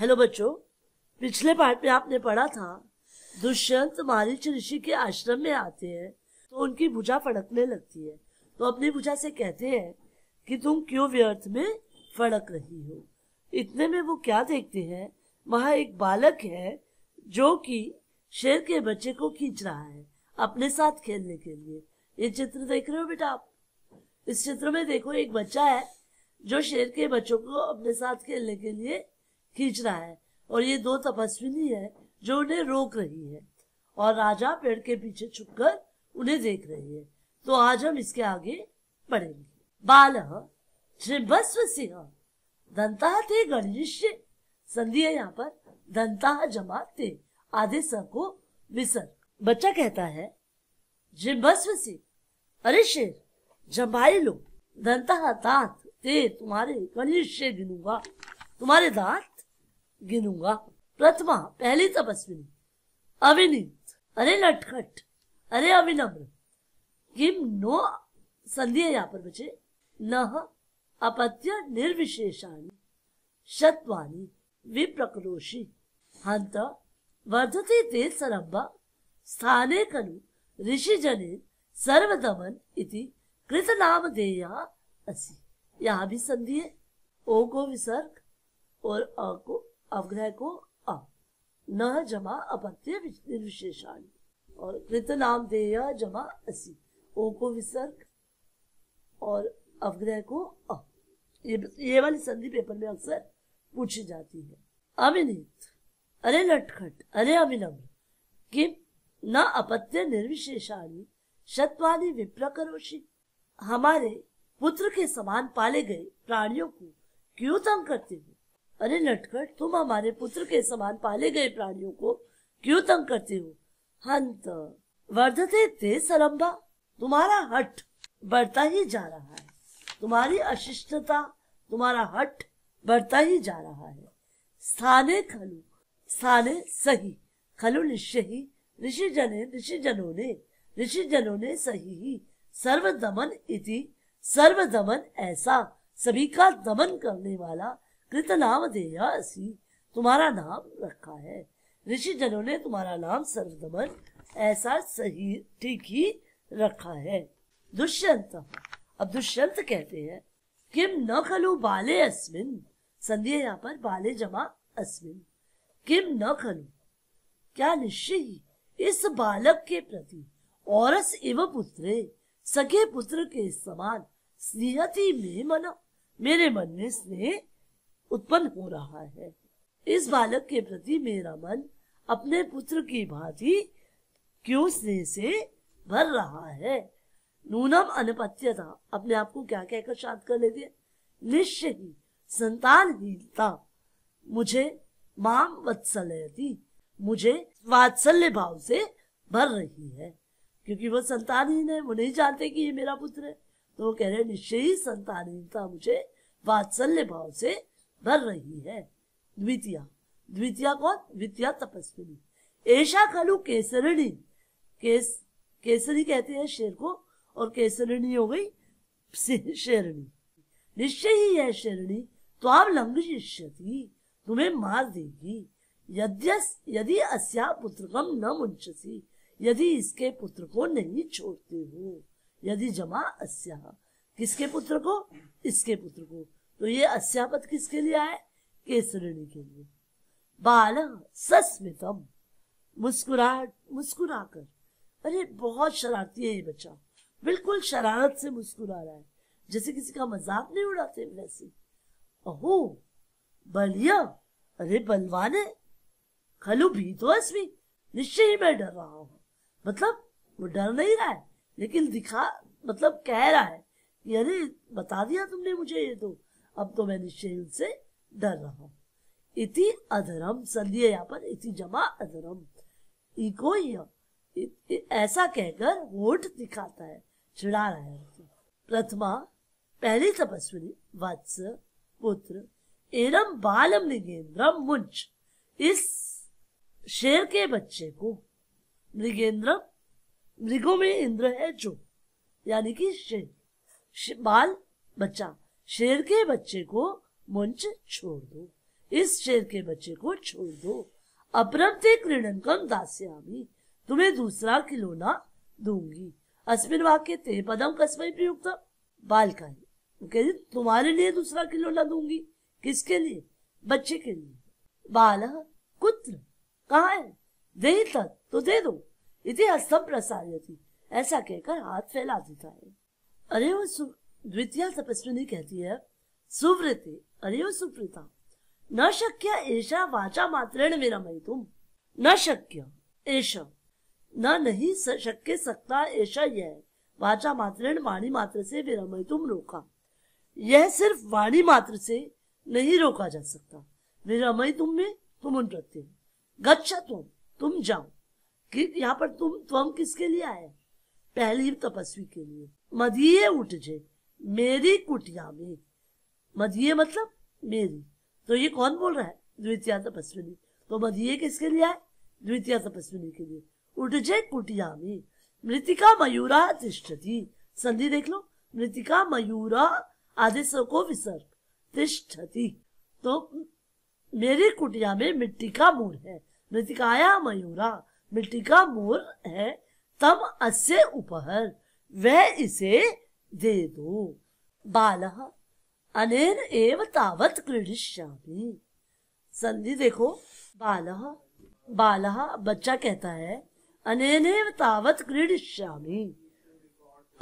hello बच्चों पिछले part में आपने पढ़ा था दुष्यंत मारिच ऋषि के आश्रम में आते हैं तो उनकी भुजा फड़कने लगती है तो अपनी भुजा से कहते हैं कि तुम क्यों व्यर्थ में फड़क रही हो इतने में वो क्या देखते हैं वहाँ एक बालक है जो कि शेर के बच्चे को खींच रहा है अपने साथ खेलने के लिए ये चित्र देख रहे हो बेटा आप इस चित्र में देखो एक बच्चा है जो शेर के बच्चों को अपने साथ खेलने के लिए खींच रहा है और ये दो तपस्विनी है जो उन्हें रोक रही है और राजा पेड़ के पीछे छुपकर उन्हें देख रही है तो आज हम इसके आगे पढ़ेंगे बाल श्रीभस्व सिंह दंता थे गणेश संधि है यहाँ पर दंता जमा थे आधे स को विसर बच्चा कहता है जिम्बस्व सिंह अरे शेर जमाई लो दंता दांत ते तुम्हारे गणिष्य गिनूंगा तुम्हारे दांत गिनूंगा प्रथमा पहली तपस्विनी अविनीत अरे लटखट अरे अविनम्र किम नो संधि है यहाँ पर बचे न अपत्य निर्विशेषाणी शतवाणी विप्रक्रोशी हंत वर्धते ते सरम्बा स्थाने कनु जने सर्वदमन इति कृत नाम देया असि यहाँ भी संधि है ओ को विसर्ग और अ को अवग्रह को अ न जमा अपत्य निर्विशेषाणी और कृत नाम देय जमा असी ओ को विसर्ग और अवग्रह को अ ये, ये वाली संधि पेपर में अक्सर पूछी जाती है अविनीत अरे लटखट अरे अभिनव कि न अपत्य निर्विशेषाणी शतवादी विप्रकरोषी हमारे पुत्र के समान पाले गए प्राणियों को क्यों तंग करते हो अरे नटखट तुम हमारे पुत्र के समान पाले गए प्राणियों को क्यों तंग करते हो हंत वर्धते ते सरम्बा तुम्हारा हट बढ़ता ही जा रहा है तुम्हारी अशिष्टता तुम्हारा हट बढ़ता ही जा रहा है स्थाने खलु स्थाने सही खलु निश्चय ही ऋषि जने ऋषि जनों ने ऋषि जनों ने सही ही सर्व दमन इति सर्व दमन ऐसा सभी का दमन करने वाला कृत नाम देया तुम्हारा नाम रखा है ऋषि जनों ने तुम्हारा नाम सर्वदमन ऐसा सही ठीक ही रखा है दुष्यंत अब दुष्यंत कहते हैं किम न खलु बाले अस्विन संधि यहाँ पर बाले जमा अस्विन किम न खलु क्या निश्चय इस बालक के प्रति औरस एव पुत्रे सगे पुत्र के समान स्नेहती में मन मेरे मन में स्नेह उत्पन्न हो रहा है इस बालक के प्रति मेरा मन अपने पुत्र की भांति क्यों स्नेह से भर रहा है नूनम अनपत्य था अपने आप को क्या कहकर शांत कर लेती है निश्चय ही संतानहीनता मुझे माम थी मुझे वात्सल्य भाव से भर रही है क्योंकि वो संतानहीन है वो नहीं जानते कि ये मेरा पुत्र है तो वो कह रहे निश्चय ही संतानहीनता मुझे वात्सल्य भाव से भर रही है द्वितीय द्वितीय कौन द्वितीय तपस्विनी ऐशा खलु केसरणी केस केसरी कहते हैं शेर को और केसरणी हो गई शेरणी निश्चय ही यह शेरणी तो आप लंग तुम्हें मार देगी यद्यस यदि अस्या पुत्र कम न मुंशसी यदि इसके पुत्र को नहीं छोड़ते हो यदि जमा अस्या किसके पुत्र को इसके पुत्र को तो ये अस्यापद किसके लिए है केसरणी के लिए बाल सस्मितम मुस्कुराहट मुस्कुराकर अरे बहुत शरारती है ये बच्चा बिल्कुल शरारत से मुस्कुरा रहा है जैसे किसी का मजाक नहीं उड़ाते वैसे अहो बलिया अरे बलवान है खलू भी तो अस्मी निश्चय ही मैं डर रहा हूँ मतलब वो डर नहीं रहा है लेकिन दिखा मतलब कह रहा है अरे बता दिया तुमने मुझे ये तो अब तो मैं निश्चय से डर रहा हूँ इति अधरम संधि यहाँ पर इति जमा अधरम इको ऐसा कहकर होठ दिखाता है चिड़ा रहा है प्रथमा पहली तपस्विनी वत्स पुत्र एरम बालम निगेंद्रम मुंच इस शेर के बच्चे को मृगेंद्र मृगों में इंद्र है जो यानी कि शेर बाल बच्चा शेर के बच्चे को मुंच छोड़ दो इस शेर के बच्चे को छोड़ दो अपरमते क्रीडनकम दास्यामी तुम्हें दूसरा खिलौना दूंगी अस्मिन वाक्य ते पदम कसमय प्रयुक्त बालकानी कहती तुम्हारे लिए दूसरा खिलौना दूंगी किसके लिए बच्चे के लिए बाल कुत्र कहा है दे तक तो दे दो इतिहास सब ऐसा कहकर हाथ फैला देता है अरे वो द्वितीय तपस्विनी कहती है सुवृति अरे ओ सुप्रीता न शक्य ऐसा वाचा मात्रेण विरमय तुम न शक्य ऐसा न नहीं शक्य सकता ऐसा यह वाचा मात्रेण वाणी मात्र से विरमय तुम रोका यह सिर्फ वाणी मात्र से नहीं रोका जा सकता विरमय तुम में तुम उन प्रत्यय गच्छा तुम तुम जाओ कि यहाँ पर तुम तुम किसके लिए आए पहली तपस्वी के लिए मदीये उठ जे मेरी कुटिया में मधिये मतलब मेरी तो ये कौन बोल रहा है द्वितीय तपस्विनी तो मधिये किसके लिए है द्वितीय तपस्विनी के लिए उठजे कुटिया में मृतिका मयूरा तिष्ठति संधि देख लो मृतिका मयूरा आदेश को विसर्ग तिष्ठति तो मेरी कुटिया में मिट्टी का मोर है मृतिकाया मयूरा मिट्टी का मोर है तब अस्य उपहर वह इसे वेदो बालह अनेन एव तावत क्रीडिष्यामि संधि देखो बालह बालह बच्चा कहता है अनेन एव तावत क्रीडिष्यामि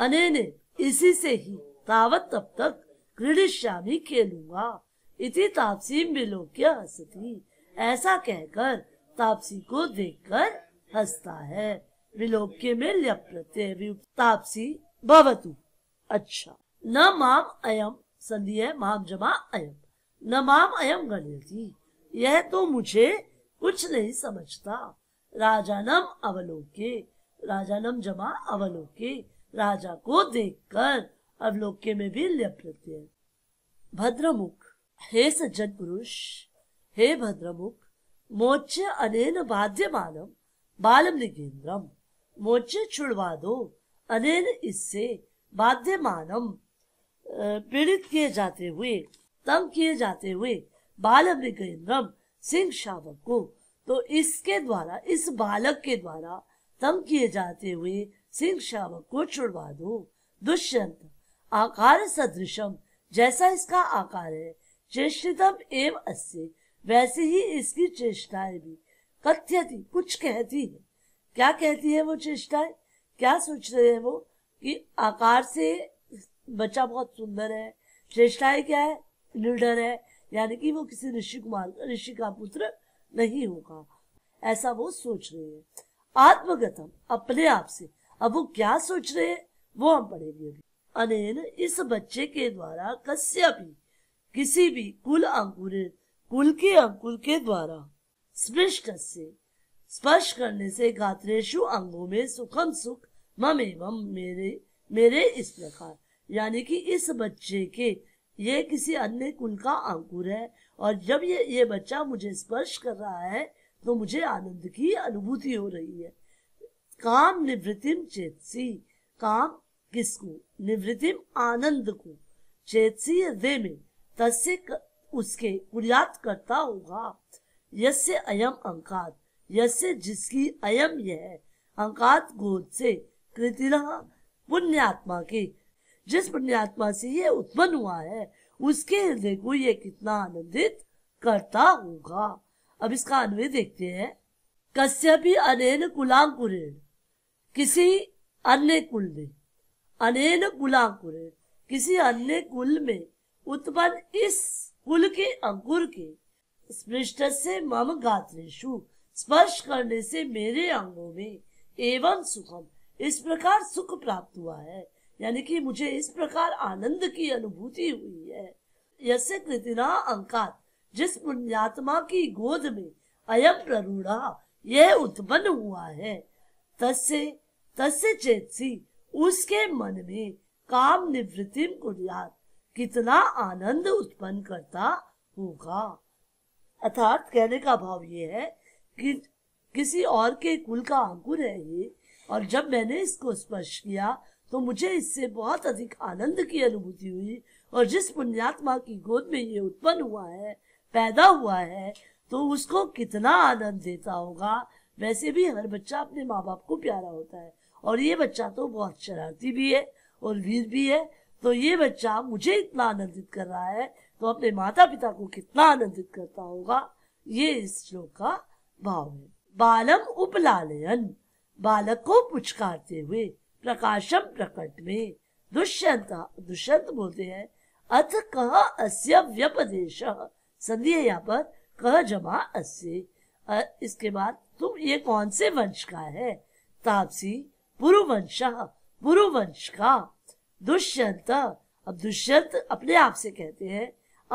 अनेन इसी से ही तावत तब तक क्रीडिष्यामि खेलूंगा इति तापसी मिलोक्य हसती ऐसा कहकर तापसी को देखकर हंसता है विलोक्य में लप्रत्यय तापसी भवतु अच्छा न माम अयम संधि है माम जमा अयम न माम अयम गणित यह तो मुझे कुछ नहीं समझता राजानम अवलोके राजानम जमा अवलोके राजा को देखकर अवलोके में भी लिप प्रत्यय भद्रमुख हे सज्जन पुरुष हे भद्रमुख मोच अनेन मानम बालम निगेन्द्रम मोच छुड़वा दो अनेन इससे बाध्य मानम पीड़ित किए जाते हुए तंग किए जाते हुए बाल मृगेंद्रम सिंह शावक को तो इसके द्वारा इस बालक के द्वारा तंग किए जाते हुए सिंह शावक को छुड़वा दो दुष्यंत आकार सदृशम जैसा इसका आकार है चेष्टितम एवं अस्य वैसे ही इसकी चेष्टाएं भी कथ्यति कुछ कहती है क्या कहती है वो चेष्टाएं क्या सोच रहे हैं वो कि आकार से बच्चा बहुत सुंदर है श्रेष्ठाएं क्या है निर्डर है यानी कि वो किसी ऋषि कुमार ऋषि का पुत्र नहीं होगा ऐसा वो सोच रहे हैं आत्मगतम अपने आप से अब वो क्या सोच रहे हैं वो हम पढ़ेंगे अनेन इस बच्चे के द्वारा कस्य भी किसी भी कुल अंकुर कुल के अंकुर के द्वारा स्पृष्ट से स्पर्श करने से गात्रेशु अंगों में सुखम सुख मम एवं मेरे मेरे इस प्रकार यानी कि इस बच्चे के ये किसी अन्य कुल का अंकुर है और जब ये ये बच्चा मुझे स्पर्श कर रहा है तो मुझे आनंद की अनुभूति हो रही है काम निवृत्तिम चेतसी काम किसको निवृतिम आनंद को चेतसी हृदय में तस्य उसके कुर्यात करता होगा यस्य अयम अंकात यस्य जिसकी अयम यह अंकात गोद से कृतिना पुण्यात्मा की जिस पुण्यात्मा से ये उत्पन्न हुआ है उसके हृदय को ये कितना आनंदित करता होगा अब इसका अन्वय देखते हैं कश्य भी अनेन कुलांकुर किसी अन्य कुल में अनेन कुलांकुर किसी अन्य कुल में उत्पन्न इस कुल के अंकुर के स्पृष्ट से मम गात्रेशु स्पर्श करने से मेरे अंगों में एवं सुखम इस प्रकार सुख प्राप्त हुआ है यानी कि मुझे इस प्रकार आनंद की अनुभूति हुई है यसे कृतिना अंकात जिस पुण्यात्मा की गोद में अयम प्ररूढ़ा यह उत्पन्न हुआ है तसे तसे चेतसी उसके मन में काम निवृत्ति कुर्यात कितना आनंद उत्पन्न करता होगा अर्थात कहने का भाव ये है कि किसी और के कुल का अंकुर है ये और जब मैंने इसको स्पर्श किया तो मुझे इससे बहुत अधिक आनंद की अनुभूति हुई और जिस पुण्यात्मा की गोद में ये उत्पन्न हुआ है पैदा हुआ है तो उसको कितना आनंद देता होगा वैसे भी हर बच्चा अपने माँ बाप को प्यारा होता है और ये बच्चा तो बहुत शरारती भी है और वीर भी है तो ये बच्चा मुझे इतना आनंदित कर रहा है तो अपने माता पिता को कितना आनंदित करता होगा ये इस श्लोक का भाव है बालम उपलालयन बालक को पुचकारते हुए प्रकाशम प्रकट में दुष्यंत दुष्यंत बोलते हैं अथ कह अस्य व्यपदेश संधि है यहाँ पर कह जमा अस्य इसके बाद तुम ये कौन से वंश का है तापसी पुरु वंश का दुष्यंत अब दुष्यंत अपने आप से कहते हैं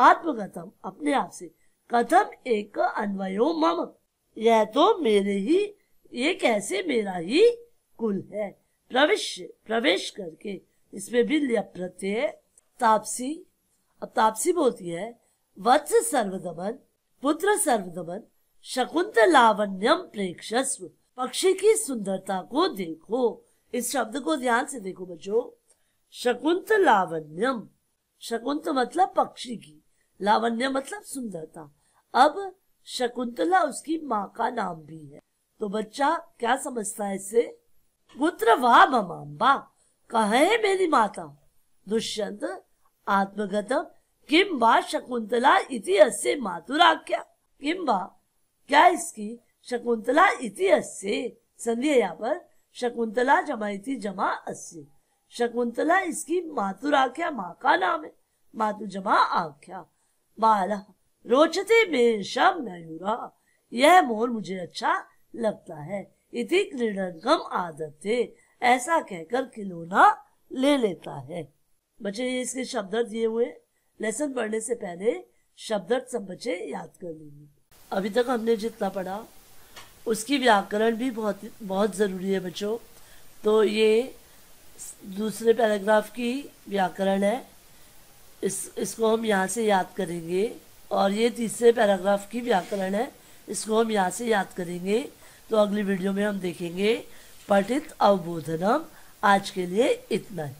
आत्मगतम अपने आप से कथम एक अन्वयो मम यह तो मेरे ही ये कैसे मेरा ही कुल है प्रवेश प्रवेश करके इसमें भी लिया प्रत्यय तापसी अब तापसी बोलती है वत्स सर्वदमन पुत्र सर्वदमन शकुंत लावण्यम प्रेक्षस्व पक्षी की सुंदरता को देखो इस शब्द को ध्यान से देखो बच्चों शकुंत लावण्यम शकुंत मतलब पक्षी की लावण्य मतलब सुंदरता अब शकुंतला उसकी माँ का नाम भी है तो बच्चा क्या समझता है इससे पुत्र वाह ममाम्बा कहे मेरी माता दुष्यंत आत्मगतम किम बा शकुंतला इति अस्य क्या किम बा क्या इसकी शकुंतला इति अस्य संधि यहाँ पर शकुंतला जमा इति जमा अस्य शकुंतला इसकी क्या माँ का नाम है मातु जमा आख्या बाला रोचते में शम मयूरा यह मोर मुझे अच्छा लगता है इति आदत थे ऐसा कहकर खिलौना ले लेता है बच्चे ये इसके शब्दार्थ दिए हुए लेसन पढ़ने से पहले शब्दार्थ सब बच्चे याद कर लेंगे अभी तक हमने जितना पढ़ा उसकी व्याकरण भी बहुत बहुत ज़रूरी है बच्चों तो ये दूसरे पैराग्राफ की व्याकरण है इस इसको हम यहाँ से याद करेंगे और ये तीसरे पैराग्राफ की व्याकरण है इसको हम यहाँ से याद करेंगे तो अगली वीडियो में हम देखेंगे पठित अवबोधनम आज के लिए इतना ही